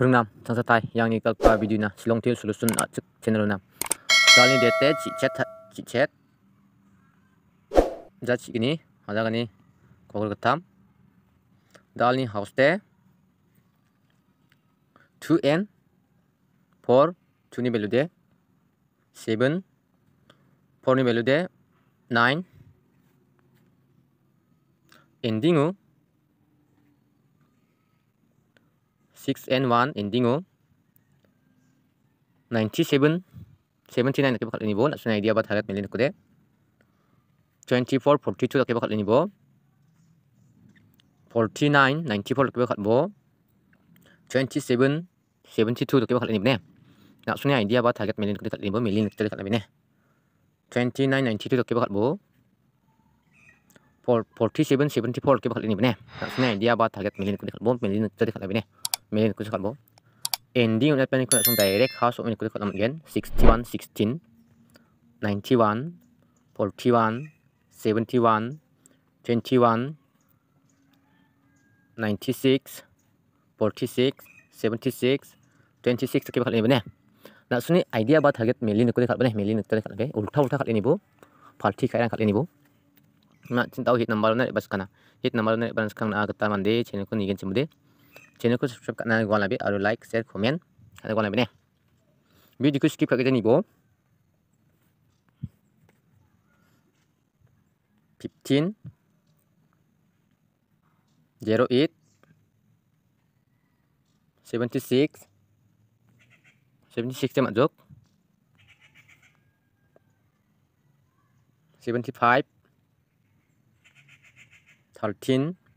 Phương Nam, Trần Sa Tai, Yang Ni Các Ba Bi Na, Silong Tiêu Sulu Sun, Chức Channel Nam. Đó là địa tế chị chết thật, chị chết. Giá chị gini, hóa ra gini, có cái thăm. Đó là house tế. Two N, four, two ni belude, seven, four ni belude, nine. Ending u, 6 and 1 ending o 97 79 dak bakal ini bo nak sunai dia bat harat melin kude 24 42 dak bakal ini bo 49 94 dak bakal bo 27 72 dak bakal ini ne nak sunai dia bat harat melin kude kat ini bo melin kude kat ini ne 29 92 dak bakal bo 47 74 dak bakal ini ne nak sunai dia bat harat melin kude kat bo melin kude kat ini ne Meaning the call Ending ulit pelikula itong direct house of pelikula naman again. 61, 16, 91, 41, 71, 21, 96, 46, 76, 26 तक खाली बने ना सुनी आइडिया बात हगे मेली नुकले खाल बने मेली नुकले खाल गए उल्टा उल्टा खाली निबो फाल्टी खाई खाली निबो ना चिंता हिट नंबर ने बस खाना हिट नंबर ने बस खाना आगता मंदे चैनल को निगेन चिमुदे channel ku subscribe kat nan guan labi aru like share komen kat guan labi ne video ku skip kat kita ni bo 76 jam azok 75 13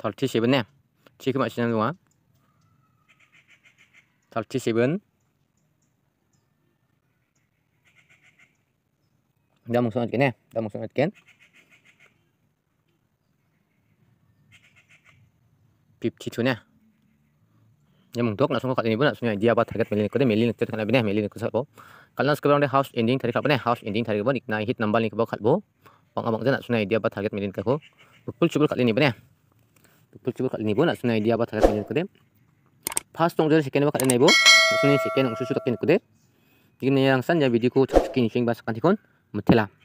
37은 지금 하시는 동안 37은 내 목소리 듣겠네 내 목소리 듣겠네 52네 내목 독나 송고 가든 이분 아수냐 디아바 타겟 멜린 거데 멜린 때 가나 비네 멜린 그서 보 칼란스 그라운드 하우스 엔딩 타리 가보네 하우스 엔딩 타리 가보니 나이 히트 넘버 링 가보 칼보 방아 방자 나 수냐 디아바 타겟 멜린 가고 불출불 가든 이분 percuba kat ni pun nak senai dia pasal kena kode. Pas tong jadi sekian kat ni pun. Sini sekian susu tak kena kode. Ini yang sanja video ku cek sekian sing bahasa kantikon. Metilah.